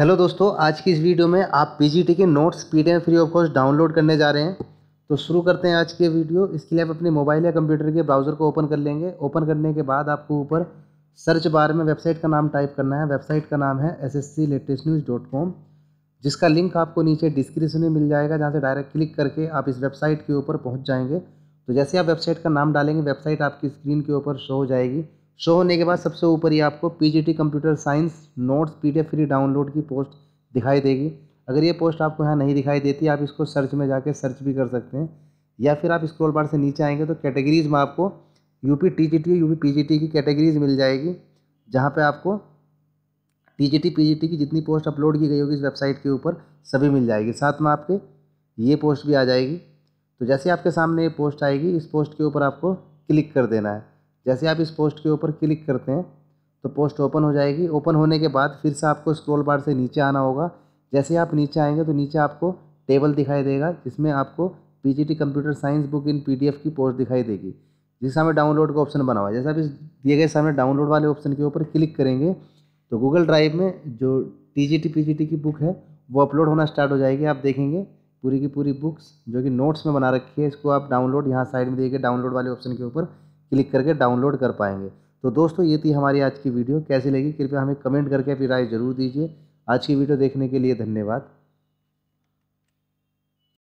hello दोस्तों आज की इस वीडियो में आप पीजीटी के notes PDF free of cost download करने जा रहे हैं तो शुरू करते हैं आज के वीडियो इसके लिए आप अपने मोबाइल या कंप्यूटर के ब्राउज़र को ओपन कर लेंगे ओपन करने के बाद आपको ऊपर सर्च बार में वेबसाइट का नाम टाइप करना है वेबसाइट का नाम है S S C latest news dot com जिसका लिंक आपको नीचे डिस्क्रिप्शन में मिल जाएगा जहाँ से डायरेक्ट क्लिक करके आप इस वेबसाइट के ऊपर पहुँच जाएंगे तो जैसे आप वेबसाइट का नाम डालेंगे वेबसाइट आपकी स्क्रीन के ऊपर शो हो जाएगी शो होने के बाद सबसे ऊपर ही आपको PGT computer science notes PDF free download की पोस्ट दिखाई देगी अगर ये पोस्ट आपको यहाँ नहीं दिखाई देती आप इसको सर्च में जाके सर्च भी कर सकते हैं या फिर आप स्क्रॉल बार से नीचे आएंगे तो कैटेगरीज में आपको यूपी टीजीटी यूपी पीजीटी की कैटेगरीज मिल जाएगी जहाँ पे आपको टीजीटी पीजीटी की जितनी पोस्ट अपलोड की गई होगी इस वेबसाइट के ऊपर सभी मिल जाएगी साथ में आपके ये पोस्ट भी आ जाएगी तो जैसे आपके सामने ये पोस्ट आएगी इस पोस्ट के ऊपर आपको क्लिक कर देना है जैसे आप इस पोस्ट के ऊपर क्लिक करते हैं तो पोस्ट ओपन हो जाएगी ओपन होने के बाद फिर से आपको स्क्रोल बार से नीचे आना होगा जैसे आप नीचे आएंगे तो नीचे आपको टेबल दिखाई देगा जिसमें आपको P computer science book in P की पोस्ट दिखाई देगी जिस समय डाउनलोड का ऑप्शन बना हुआ है जैसे आप इस दिए गए सामने डाउनलोड वाले ऑप्शन के ऊपर क्लिक करेंगे तो गूगल ड्राइव में जो T G T P G T की बुक है वो अपलोड होना स्टार्ट हो जाएगी आप देखेंगे पूरी की पूरी बुक्स जो कि नोट्स में बना रखी है इसको आप डाउनलोड यहाँ साइड में दिए डाउनलोड वाले ऑप्शन के ऊपर क्लिक करके डाउनलोड कर पाएंगे तो दोस्तों ये थी हमारी आज की वीडियो कैसी लगी कृपया हमें कमेंट करके अपनी राय जरूर दीजिए आज की वीडियो देखने के लिए धन्यवाद